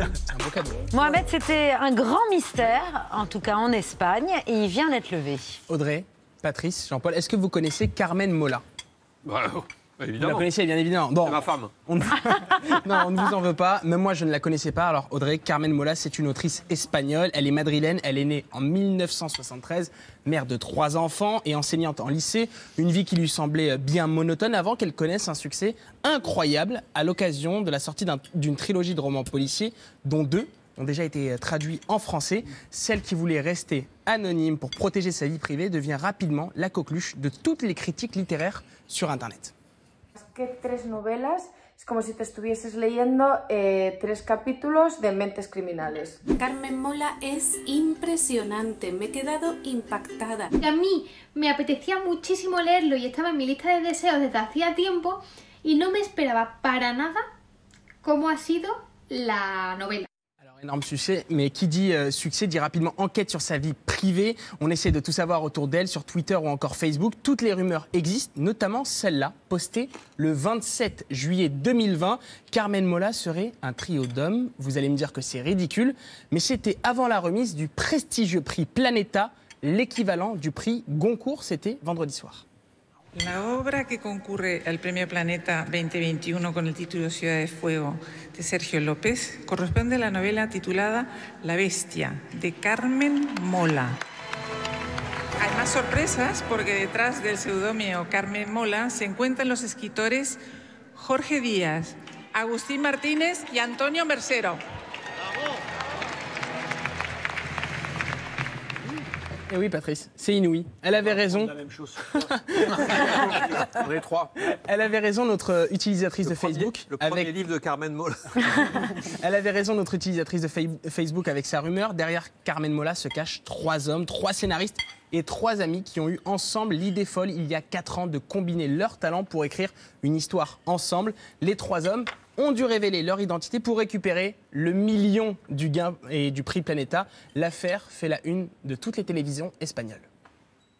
un Mohamed, c'était un grand mystère, en tout cas en Espagne, et il vient d'être levé. Audrey, Patrice, Jean-Paul, est-ce que vous connaissez Carmen Mola bah, vous la connaissez, bien évidemment. ma femme. non, on ne vous en veut pas. Même moi, je ne la connaissais pas. Alors, Audrey Carmen Mola, c'est une autrice espagnole. Elle est madrilène. Elle est née en 1973, mère de trois enfants et enseignante en lycée. Une vie qui lui semblait euh, bien monotone avant qu'elle connaisse un succès incroyable à l'occasion de la sortie d'une trilogie de romans policiers, dont deux ont déjà été euh, traduits en français. Celle qui voulait rester anonyme pour protéger sa vie privée devient rapidement la coqueluche de toutes les critiques littéraires sur Internet. que tres novelas, es como si te estuvieses leyendo eh, tres capítulos de Mentes Criminales. Carmen Mola es impresionante, me he quedado impactada. A mí me apetecía muchísimo leerlo y estaba en mi lista de deseos desde hacía tiempo y no me esperaba para nada cómo ha sido la novela. Énorme succès, mais qui dit euh, succès dit rapidement enquête sur sa vie privée. On essaie de tout savoir autour d'elle sur Twitter ou encore Facebook. Toutes les rumeurs existent, notamment celle-là, postée le 27 juillet 2020. Carmen Mola serait un trio d'hommes. Vous allez me dire que c'est ridicule, mais c'était avant la remise du prestigieux prix Planeta, l'équivalent du prix Goncourt, c'était vendredi soir. La obra que concurre al Premio Planeta 2021 con el título Ciudad de Fuego de Sergio López corresponde a la novela titulada La Bestia de Carmen Mola. Hay más sorpresas porque detrás del pseudónimo Carmen Mola se encuentran los escritores Jorge Díaz, Agustín Martínez y Antonio Mercero. Eh oui, Patrice, c'est inouï. Elle avait raison. La même chose. On trois. Elle avait raison, notre utilisatrice de Facebook. Le premier livre de Carmen Mola. Elle avait raison, notre utilisatrice de Facebook, avec sa rumeur. Derrière Carmen Mola se cachent trois hommes, trois scénaristes et trois amis qui ont eu ensemble l'idée folle il y a quatre ans de combiner leurs talents pour écrire une histoire ensemble. Les trois hommes, ont dû révéler leur identité pour récupérer le million du gain et du prix Planeta. L'affaire fait la une de toutes les télévisions espagnoles.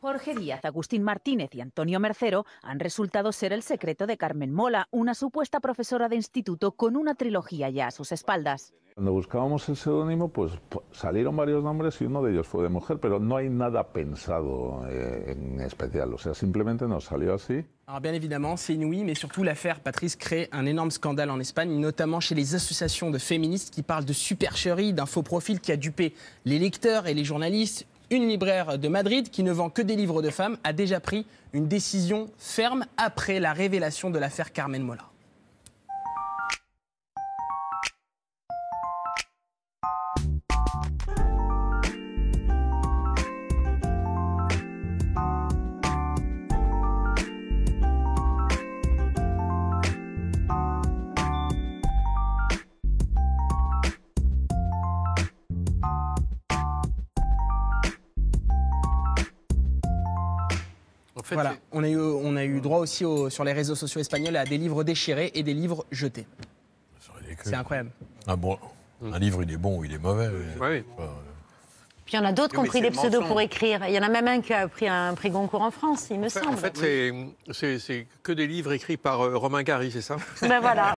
Jorge Díaz, Agustín Martínez y Antonio Mercero han resultado ser el secreto de Carmen Mola, una supuesta profesora de instituto con una trilogía ya a sus espaldas. Cuando buscábamos el seudónimo, pues salieron varios nombres y uno de ellos fue de mujer, pero no hay nada pensado eh, en especial, o sea, simplemente nos salió así. Ah, bien évidemment, c'est inouï, mais surtout l'affaire Patrice crée un énorme scandale en Espagne, notamment chez les associations de féministes qui parlent de supercherie, d'un faux profil qui a dupé les lecteurs et les journalistes, Une libraire de Madrid qui ne vend que des livres de femmes a déjà pris une décision ferme après la révélation de l'affaire Carmen Mola. voilà. on a eu, on a eu droit aussi sur les réseaux sociaux espagnols à des livres déchirés et des livres jetés. C'est incroyable. Ah bon, un livre, il est bon ou il est mauvais. Oui. Euh. puis il y en a d'autres qui ont pris des pseudos pour écrire. Il y en a même un qui a pris un prix Goncourt en France, il me semble. En fait, c'est que des livres écrits par euh, Romain Gary, c'est ça Ben voilà.